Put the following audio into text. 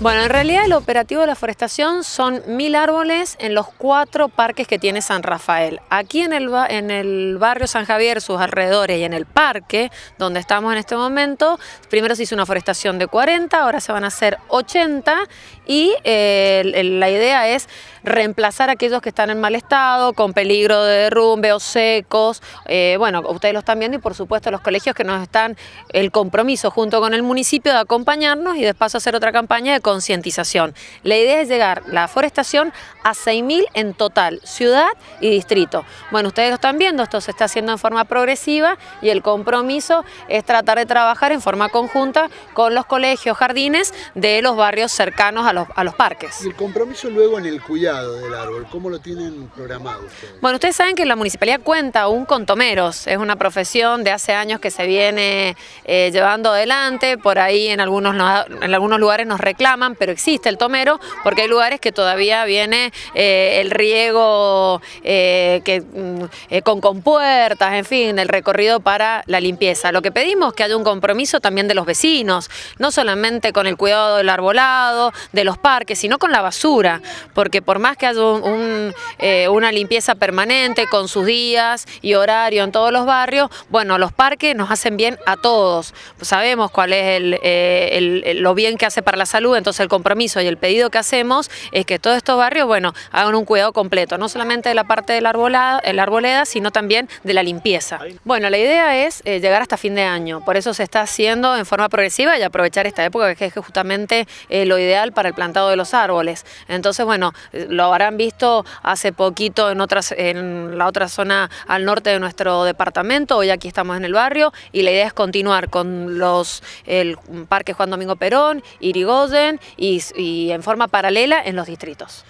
Bueno, en realidad el operativo de la forestación son mil árboles en los cuatro parques que tiene San Rafael. Aquí en el, en el barrio San Javier, sus alrededores y en el parque donde estamos en este momento, primero se hizo una forestación de 40, ahora se van a hacer 80 y eh, la idea es reemplazar aquellos que están en mal estado, con peligro de derrumbe o secos. Eh, bueno, ustedes lo están viendo y por supuesto los colegios que nos están el compromiso junto con el municipio de acompañarnos y después hacer otra campaña de concientización. La idea es llegar la forestación a 6.000 en total, ciudad y distrito. Bueno, ustedes lo están viendo, esto se está haciendo en forma progresiva y el compromiso es tratar de trabajar en forma conjunta con los colegios, jardines de los barrios cercanos a los, a los parques. Y el compromiso luego en el cuidado del árbol, ¿cómo lo tienen programado Bueno, ustedes saben que la municipalidad cuenta aún con tomeros, es una profesión de hace años que se viene eh, llevando adelante, por ahí en algunos, en algunos lugares nos reclaman pero existe el tomero, porque hay lugares que todavía viene eh, el riego eh, mm, eh, con compuertas, en fin, el recorrido para la limpieza. Lo que pedimos es que haya un compromiso también de los vecinos, no solamente con el cuidado del arbolado, de los parques, sino con la basura, porque por más que haya una limpieza permanente con sus días y horario en todos los barrios, bueno, los parques nos hacen bien a todos. sabemos cuál es lo bien que hace para la salud. Entonces el compromiso y el pedido que hacemos es que todos estos barrios, bueno, hagan un cuidado completo, no solamente de la parte de la arbolada, el arboleda, sino también de la limpieza. Bueno, la idea es eh, llegar hasta fin de año, por eso se está haciendo en forma progresiva y aprovechar esta época que es justamente eh, lo ideal para el plantado de los árboles. Entonces, bueno, eh, lo habrán visto hace poquito en, otras, en la otra zona al norte de nuestro departamento, hoy aquí estamos en el barrio y la idea es continuar con los, el Parque Juan Domingo Perón, Irigoyen, y en forma paralela en los distritos.